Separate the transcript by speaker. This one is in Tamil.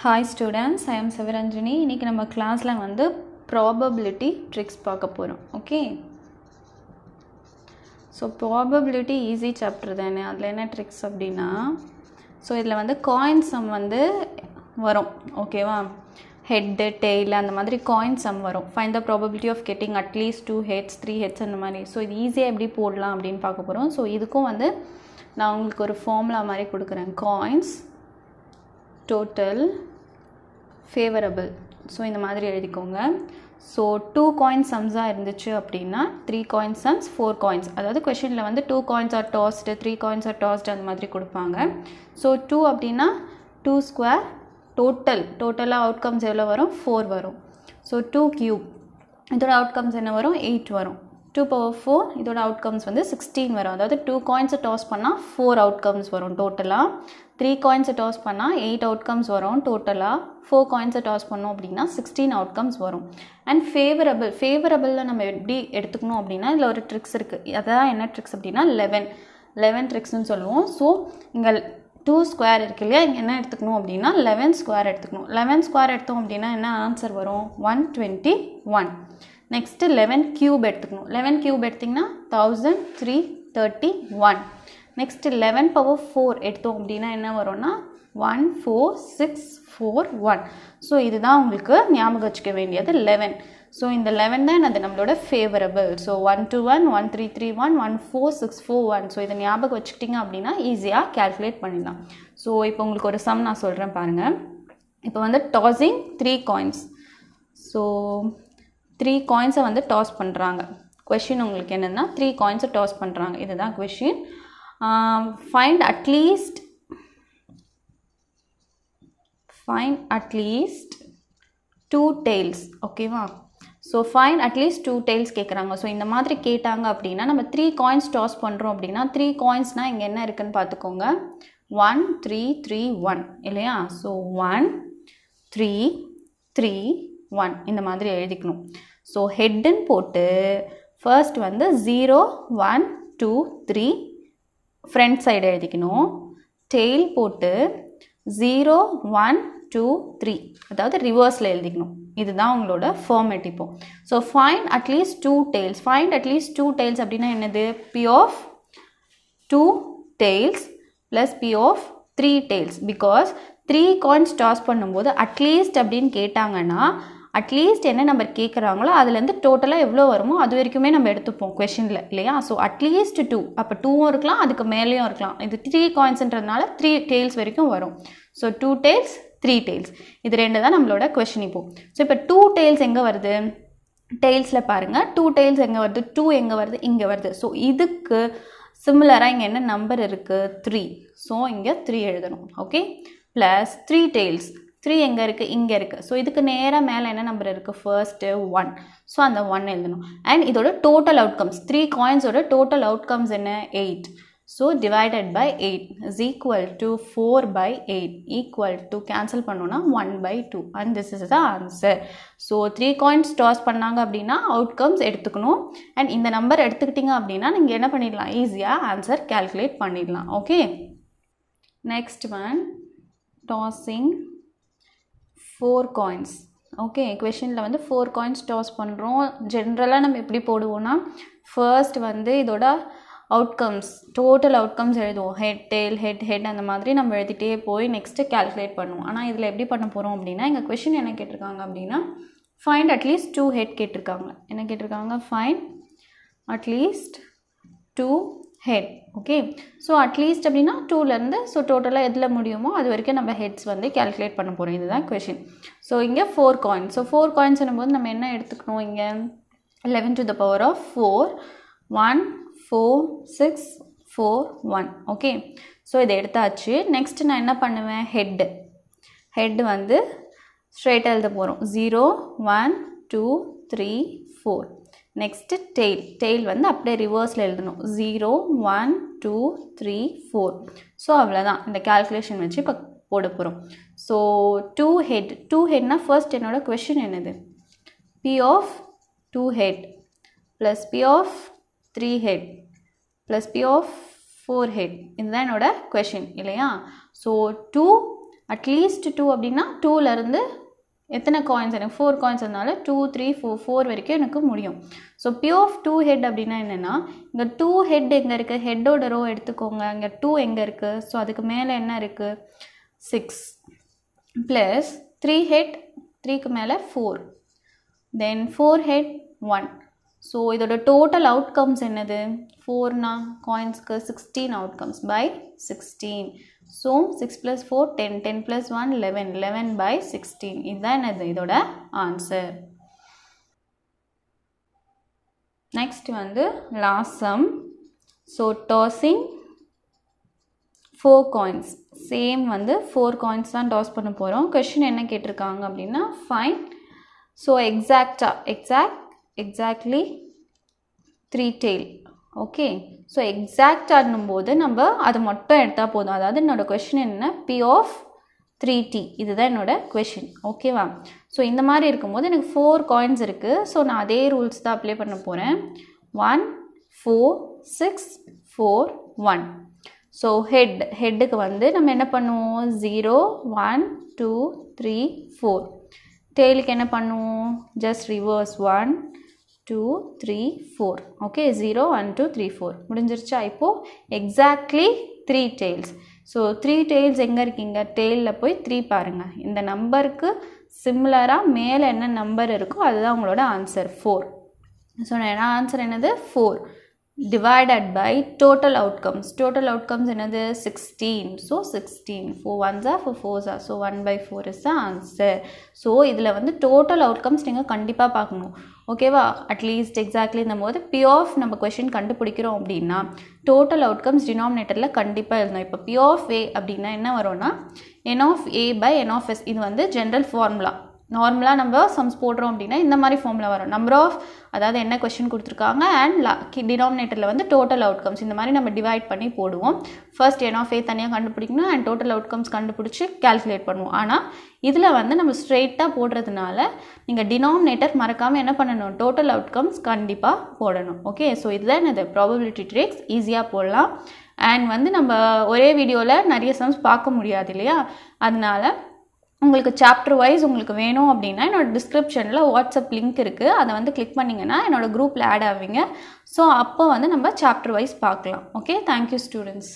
Speaker 1: hi students I am Sivaranjani இன்றைக்கி நம்ம கிளாஸில் வந்து ப்ராபபிலிட்டி ட்ரிக்ஸ் பார்க்க போகிறோம் okay so probability easy chapter தானே அதில் என்ன ட்ரிக்ஸ் அப்படின்னா ஸோ இதில் வந்து காயின் சம் வந்து வரும் ஓகேவா ஹெட்டு டெயில் அந்த மாதிரி காயின் சம் வரும் find the probability of getting at least two heads three heads அந்த மாதிரி ஸோ இது ஈஸியாக எப்படி போடலாம் அப்படின்னு பார்க்க போகிறோம் ஸோ இதுக்கும் வந்து நான் உங்களுக்கு ஒரு ஃபார்முலா மாதிரி கொடுக்குறேன் காயின்ஸ் டோட்டல் ஃபேவரபிள் ஸோ இந்த மாதிரி எழுதிக்கோங்க ஸோ டூ காயின்ஸ் சம்ஸாக இருந்துச்சு அப்படின்னா three coin sums four coins அதாவது கொஷினில் வந்து two coins are tossed three coins are tossed அந்த மாதிரி கொடுப்பாங்க ஸோ டூ அப்படின்னா டூ ஸ்கொயர் டோட்டல் டோட்டலாக அவுட்கம்ஸ் எவ்வளோ வரும் ஃபோர் வரும் ஸோ டூ க்யூப் இதோட அவுட்கம்ஸ் என்ன வரும் எயிட் வரும் டூ பவர் ஃபோர் இதோட அவுட்கம்ஸ் வந்து சிக்ஸ்டீன் வரும் அதாவது டூ காயின்ஸை டாஸ் பண்ணால் ஃபோர் அவுட்கம்ஸ் வரும் டோட்டலாக த்ரீ காயின்ஸை டாஸ் பண்ணால் எயிட் அவுட்கம்ஸ் வரும் டோட்டலாக ஃபோர் காயின்ஸை டாஸ் பண்ணோம் அப்படின்னா சிக்ஸ்டீன் அவுட்கம்ஸ் வரும் அண்ட் ஃபேவரபிள் ஃபேவரபிளில் நம்ம எப்படி எடுத்துக்கணும் அப்படின்னா இதில் ஒரு ட்ரிக்ஸ் இருக்குது அதான் என்ன ட்ரிக்ஸ் அப்படின்னா லெவன் லெவன் ட்ரிக்ஸ்னு சொல்லுவோம் ஸோ இங்கே டூ ஸ்கொயர் இருக்கு இல்லையா இங்கே என்ன எடுத்துக்கணும் அப்படின்னா லெவன் ஸ்கொயர் எடுத்துக்கணும் லெவன் ஸ்கொயர் எடுத்தோம் அப்படின்னா என்ன ஆன்சர் வரும் one twenty one next eleven cube எடுத்துக்கணும் லெவன் க்யூப் எடுத்திங்கன்னா thousand three thirty one next eleven power four எடுத்தோம் அப்படின்னா என்ன வரும்னா one four six four one so இதுதான் உங்களுக்கு ஞாபகம் வச்சுக்க வேண்டியது லெவன் ஸோ இந்த லெவன் தான் அது நம்மளோட favourable so one two one one three three one one four six four one so இதை ஞாபகம் வச்சுக்கிட்டிங்க அப்படின்னா ஈஸியாக கேல்குலேட் பண்ணிடலாம் ஸோ இப்போ உங்களுக்கு ஒரு சம் நான் சொல்கிறேன் பாருங்கள் இப்போ வந்து tossing three coins so three காயின்ஸை வந்து டாஸ் பண்ணுறாங்க கொஷின் உங்களுக்கு என்னென்னா த்ரீ காயின்ஸை டாஸ் பண்ணுறாங்க இதுதான் question find at least find at least two tails ஓகேவா so find at least two tails கேட்குறாங்க ஸோ இந்த மாதிரி கேட்டாங்க அப்படின்னா நம்ம த்ரீ காயின்ஸ் டாஸ் பண்ணுறோம் அப்படின்னா த்ரீ காயின்ஸ்னால் இங்கே என்ன இருக்குதுன்னு பார்த்துக்கோங்க ஒன் த்ரீ த்ரீ ஒன் இல்லையா so one three three one இந்த மாதிரி எழுதிக்கணும் ஸோ ஹெட்டுன்னு போட்டு ஃபர்ஸ்ட் வந்து zero one two three front side எழுதிக்கணும் டெய்ல் போட்டு ஜீரோ ஒன் டூ த்ரீ அதாவது ரிவர்ஸில் எழுதிக்கணும் இதுதான் உங்களோட ஃபார்மேட் இப்போ so find at least two tails find at least two tails அப்படின்னா என்னது P of two tails plus P of three tails because three coins toss பண்ணும்போது அட்லீஸ்ட் அப்படின்னு கேட்டாங்கன்னா அட்லீஸ்ட் என்ன நம்பர் கேட்குறாங்களோ அதுலேருந்து டோட்டலாக எவ்வளோ வருமோ அது வரைக்குமே நம்ம எடுத்துப்போம் கொஷினில் இல்லையா ஸோ அட்லீஸ்ட் டூ அப்போ டூவும் இருக்கலாம் அதுக்கு மேலேயும் இருக்கலாம் இது த்ரீ காயின்ஸ்ன்றதுனால த்ரீ டெய்ல்ஸ் வரைக்கும் வரும் so two tails three tails இது ரெண்டு தான் நம்மளோட கொஷின் இப்போ ஸோ இப்போ டூ டெய்ல்ஸ் எங்கே வருது டெய்ல்ஸில் பாருங்கள் டூ டெய்ல்ஸ் எங்கே வருது டூ எங்கே வருது இங்கே வருது ஸோ இதுக்கு சிமிலராக இங்கே என்ன நம்பர் இருக்குது த்ரீ ஸோ இங்கே த்ரீ எழுதணும் okay plus three tails three எங்கே இருக்குது இங்கே இருக்குது ஸோ இதுக்கு நேராக மேலே என்ன நம்பர் இருக்குது ஃபர்ஸ்ட்டு ஒன் ஸோ அந்த ஒன் எழுதணும் அண்ட் இதோட டோட்டல் அவுட்கம்ஸ் த்ரீ காயின்ஸோட டோட்டல் அவுட்கம்ஸ் என்ன eight so divided by eight is equal to four by eight equal to cancel பண்ணோன்னா one by two and this is the answer so three coins toss பண்ணாங்க அப்படின்னா அவுட்கம்ஸ் எடுத்துக்கணும் அண்ட் இந்த நம்பர் எடுத்துக்கிட்டிங்க அப்படின்னா நீங்கள் என்ன பண்ணிடலாம் ஈஸியாக ஆன்சர் கேல்குலேட் பண்ணிடலாம் okay next one tossing four coins okay கொஷினில் வந்து ஃபோர் காயின்ஸ் டாஸ் பண்ணுறோம் ஜென்ரலாக நம்ம எப்படி போடுவோன்னா ஃபர்ஸ்ட் வந்து இதோட அவுட்கம்ஸ் டோட்டல் அவுட்கம்ஸ் எழுதுவோம் ஹெட் டெயில் ஹெட் ஹெட் அந்த மாதிரி நம்ம எழுதிட்டே போய் நெக்ஸ்ட்டு கேல்குலேட் பண்ணுவோம் ஆனால் இதில் எப்படி பண்ண போகிறோம் அப்படின்னா எங்கள் கொஷின் என்ன கேட்டிருக்காங்க அப்படின்னா ஃபைண்ட் அட்லீஸ்ட் டூ ஹெட் கேட்டிருக்காங்க என்ன கேட்டிருக்காங்க find at least two head okay so at least அப்படின்னா டூலேருந்து ஸோ டோட்டலாக எதில் முடியுமோ அது வரைக்கும் நம்ம ஹெட்ஸ் வந்து கேல்குலேட் பண்ண போகிறோம் இதுதான் கொஷின் ஸோ இங்கே ஃபோர் காயின் ஸோ ஃபோர் காயின்ஸ்னும் போது நம்ம என்ன எடுத்துக்கணும் இங்கே eleven to the power of four one four six four one okay so இதை எடுத்தாச்சு நெக்ஸ்ட்டு நான் என்ன பண்ணுவேன் ஹெட்டு ஹெட் வந்து ஸ்ட்ரெயிட்டாக எழுத போகிறோம் zero one two three four next tail tail வந்து அப்படியே ரிவர்ஸில் எழுதணும் zero one two three four so அவ்வளோதான் இந்த கால்குலேஷன் வச்சு இப்போ போட போகிறோம் ஸோ டூ ஹெட் டூ ஹெட்னால் ஃபர்ஸ்ட் என்னோடய கொஷின் என்னது P of two head plus P of three head plus P of four head இதுதான் என்னோடய கொஷின் இல்லையா ஸோ டூ அட்லீஸ்ட் டூ அப்படின்னா டூலேருந்து எத்தனை காயின்ஸ் எனக்கு ஃபோர் காயின்ஸ் இருந்தாலும் டூ த்ரீ ஃபோர் ஃபோர் வரைக்கும் எனக்கு முடியும் ஸோ ஆஃப் டூ ஹெட் அப்படின்னா என்னென்னா இங்கே டூ ஹெட் எங்கே இருக்குது ஹெட்டோட ரோ எடுத்துக்கோங்க இங்கே டூ எங்கே இருக்குது ஸோ அதுக்கு மேலே என்ன இருக்குது சிக்ஸ் ப்ளஸ் த்ரீ ஹெட் த்ரீக்கு மேலே four then four head one so இதோட டோட்டல் அவுட்கம்ஸ் என்னது ஃபோர்னா காயின்ஸ்க்கு sixteen outcomes by sixteen so six plus four ten ten plus one eleven eleven by sixteen இதுதான் என்னது இதோட ஆன்சர் நெக்ஸ்ட் வந்து லாசம் so tossing four coins same வந்து ஃபோர் காயின்ஸ் தான் டாஸ் பண்ண போகிறோம் கொஷின் என்ன கேட்டிருக்காங்க அப்படின்னா ஃபைன் ஸோ எக்ஸாக்டாக exact exactly three tail okay so எக்ஸாக்டாகும் போது நம்ம அதை மட்டும் எடுத்தால் போதும் அதாவது என்னோடய கொஷின் என்ன பி ஆஃப் த்ரீ டி இதுதான் என்னோடய கொஷின் ஓகேவா ஸோ இந்த மாதிரி இருக்கும்போது எனக்கு ஃபோர் காயின்ஸ் இருக்குது ஸோ நான் அதே ரூல்ஸ் தான் அப்ளை பண்ண போகிறேன் one four six four one so head ஹெட்டுக்கு வந்து நம்ம என்ன பண்ணுவோம் zero one two three four டெய்லுக்கு என்ன பண்ணுவோம் just reverse one two three four okay zero one two three four முடிஞ்சிருச்சா இப்போது exactly three tails so three tails எங்கே இருக்கீங்க டெய்லில் போய் த்ரீ பாருங்கள் இந்த நம்பருக்கு சிம்லராக மேலே என்ன நம்பர் இருக்கோ அதுதான் உங்களோட ஆன்சர் ஃபோர் ஸோ ஆன்சர் என்னது four divided by total outcomes total outcomes என்னது sixteen so sixteen four ones are ஃபோர்ஸா so one by 1 by 4 so இதில் வந்து டோட்டல் அவுட்கம்ஸ் நீங்கள் கண்டிப்பாக பார்க்கணும் ஓகேவா அட்லீஸ்ட் எக்ஸாக்ட்லி இந்த போது பி ஆஃப் நம்ம கொஷின் கண்டுபிடிக்கிறோம் அப்படின்னா டோட்டல் அவுட்கம்ஸ் டினாமினேட்டரில் கண்டிப்பாக இருந்தோம் இப்போ பி ஆஃப் ஏ அப்படின்னா என்ன வரும்னா n of A by n of S இது வந்து ஜென்ரல் ஃபார்முலா நார்மலாக நம்ம சம்ஸ் போடுறோம் அப்படின்னா இந்த மாதிரி ஃபார்மில் வரும் நம்பர் ஆஃப் அதாவது என்ன கொஷின் கொடுத்துருக்காங்க அண்ட் லா டினாமினேட்டரில் வந்து டோட்டல் அவுட்கம்ஸ் இந்த மாதிரி நம்ம டிவைட் பண்ணி போடுவோம் ஃபர்ஸ்ட் என் ஆஃப் ஏ தனியாக கண்டுபிடிக்கணும் அண்ட் டோட்டல் அவுட்கம்ஸ் கண்டுபிடிச்சி கால்குலேட் பண்ணுவோம் ஆனால் இதில் வந்து நம்ம ஸ்ட்ரெயிட்டாக போடுறதுனால நீங்கள் டினாமினேட்டர் மறக்காமல் என்ன பண்ணணும் டோட்டல் அவுட்கம்ஸ் கண்டிப்பாக போடணும் ஓகே ஸோ இதுதான் என்னது ப்ராபபிலிட்டி ட்ரிக்ஸ் ஈஸியாக போடலாம் அண்ட் வந்து நம்ம ஒரே வீடியோவில் நிறைய சம்ஸ் பார்க்க முடியாது இல்லையா அதனால் உங்களுக்கு சாப்டர் வைஸ் உங்களுக்கு வேணும் அப்படின்னா என்னோடய டிஸ்கிரிப்ஷனில் வாட்ஸ்அப் லிங்க் இருக்குது அதை வந்து கிளிக் பண்ணிங்கன்னா என்னோடய குரூப்பில் ஆட் ஆவீங்க ஸோ அப்போ வந்து நம்ம சாப்டர் வைஸ் பார்க்கலாம் ஓகே தேங்க்யூ ஸ்டூடெண்ட்ஸ்